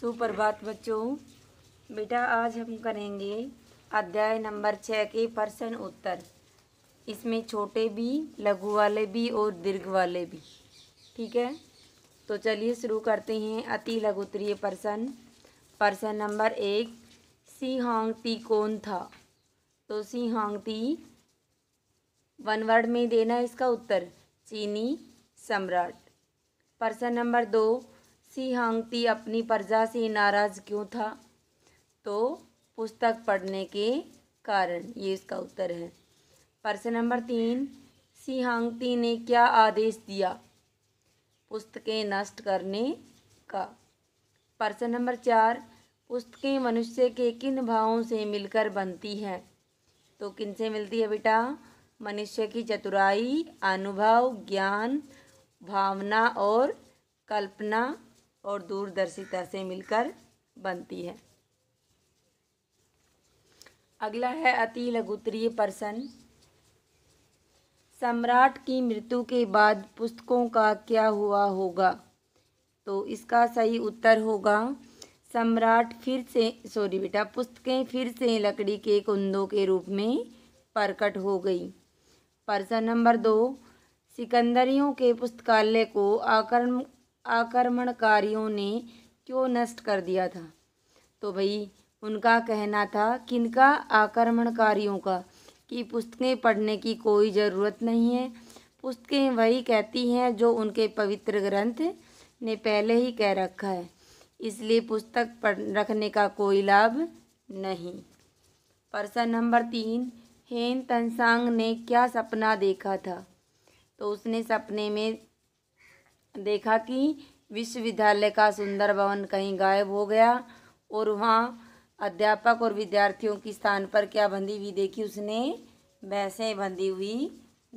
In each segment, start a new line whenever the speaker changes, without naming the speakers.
सुप्रभात बच्चों बेटा आज हम करेंगे अध्याय नंबर छः के प्रश्न उत्तर इसमें छोटे भी लघु वाले भी और दीर्घ वाले भी ठीक है तो चलिए शुरू करते हैं अति उत्तरीय प्रश्न प्रश्न नंबर एक सिहांगती कौन था तो सिहांगती वन वर्ड में देना इसका उत्तर चीनी सम्राट प्रश्न नंबर दो सिहांगती अपनी प्रजा से नाराज़ क्यों था तो पुस्तक पढ़ने के कारण ये इसका उत्तर है प्रश्न नंबर तीन सिहांगती ने क्या आदेश दिया पुस्तकें नष्ट करने का प्रश्न नंबर चार पुस्तकें मनुष्य के किन भावों से मिलकर बनती हैं तो किन से मिलती है बेटा मनुष्य की चतुराई अनुभव ज्ञान भावना और कल्पना और दूरदर्शिता से मिलकर बनती है अगला है अति लघुतरीय प्रश्न सम्राट की मृत्यु के बाद पुस्तकों का क्या हुआ होगा तो इसका सही उत्तर होगा सम्राट फिर से सॉरी बेटा पुस्तकें फिर से लकड़ी के कुंदों के रूप में प्रकट हो गई प्रश्न नंबर दो सिकंदरियों के पुस्तकालय को आक्रम आक्रमणकारियों ने क्यों नष्ट कर दिया था तो भाई उनका कहना था किनका आक्रमणकारियों का कि पुस्तकें पढ़ने की कोई ज़रूरत नहीं है पुस्तकें वही कहती हैं जो उनके पवित्र ग्रंथ ने पहले ही कह रखा है इसलिए पुस्तक पढ़ रखने का कोई लाभ नहीं प्रश्न नंबर तीन हेन तनसांग ने क्या सपना देखा था तो उसने सपने में देखा कि विश्वविद्यालय का सुंदर भवन कहीं गायब हो गया और वहाँ अध्यापक और विद्यार्थियों की स्थान पर क्या बंधी हुई देखी उसने वैसे बंधी हुई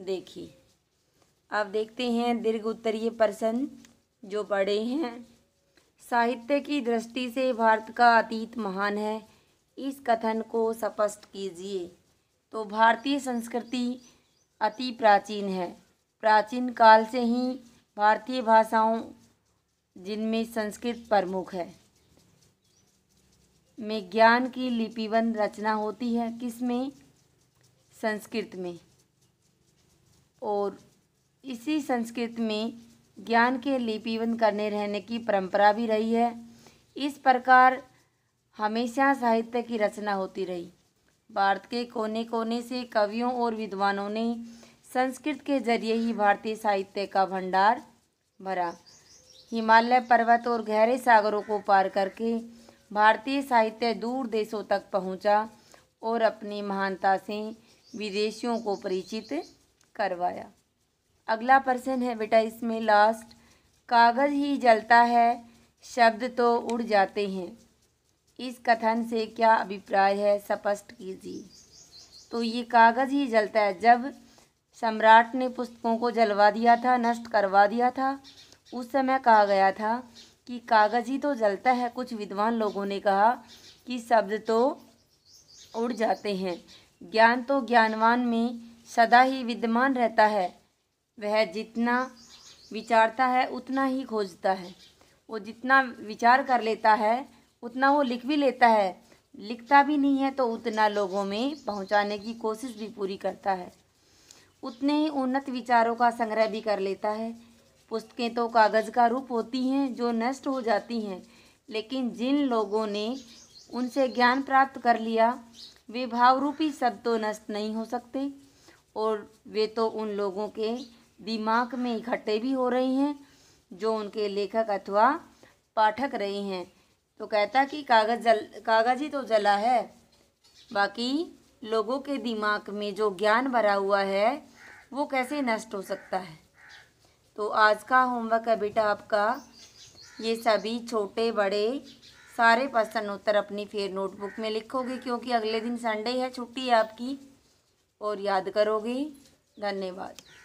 देखी अब देखते हैं दीर्घ उत्तरीय प्रश्न जो पढ़े हैं साहित्य की दृष्टि से भारत का अतीत महान है इस कथन को स्पष्ट कीजिए तो भारतीय संस्कृति अति प्राचीन है प्राचीन काल से ही भारतीय भाषाओं जिनमें संस्कृत प्रमुख है में ज्ञान की लिपिबंध रचना होती है किसमें संस्कृत में और इसी संस्कृत में ज्ञान के लिपिबंध करने रहने की परंपरा भी रही है इस प्रकार हमेशा साहित्य की रचना होती रही भारत के कोने कोने से कवियों और विद्वानों ने संस्कृत के जरिए ही भारतीय साहित्य का भंडार भरा हिमालय पर्वत और गहरे सागरों को पार करके भारतीय साहित्य दूर देशों तक पहुंचा और अपनी महानता से विदेशियों को परिचित करवाया अगला प्रश्न है बेटा इसमें लास्ट कागज़ ही जलता है शब्द तो उड़ जाते हैं इस कथन से क्या अभिप्राय है स्पष्ट कीजिए तो ये कागज़ ही जलता है जब सम्राट ने पुस्तकों को जलवा दिया था नष्ट करवा दिया था उस समय कहा गया था कि कागज ही तो जलता है कुछ विद्वान लोगों ने कहा कि शब्द तो उड़ जाते हैं ज्ञान तो ज्ञानवान में सदा ही विद्यमान रहता है वह जितना विचारता है उतना ही खोजता है वो जितना विचार कर लेता है उतना वो लिख भी लेता है लिखता भी नहीं है तो उतना लोगों में पहुंचाने की कोशिश भी पूरी करता है उतने ही उन्नत विचारों का संग्रह भी कर लेता है पुस्तकें तो कागज़ का रूप होती हैं जो नष्ट हो जाती हैं लेकिन जिन लोगों ने उनसे ज्ञान प्राप्त कर लिया वे भावरूपी शब्द तो नष्ट नहीं हो सकते और वे तो उन लोगों के दिमाग में इकट्ठे भी हो रहे हैं जो उनके लेखक अथवा पाठक रहे हैं तो कहता कि कागज़ जल कागज़ ही तो जला है बाकी लोगों के दिमाग में जो ज्ञान भरा हुआ है वो कैसे नष्ट हो सकता है तो आज का होमवर्क है बेटा आपका ये सभी छोटे बड़े सारे प्रश्न उत्तर अपनी फिर नोटबुक में लिखोगे क्योंकि अगले दिन संडे है छुट्टी आपकी और याद करोगे धन्यवाद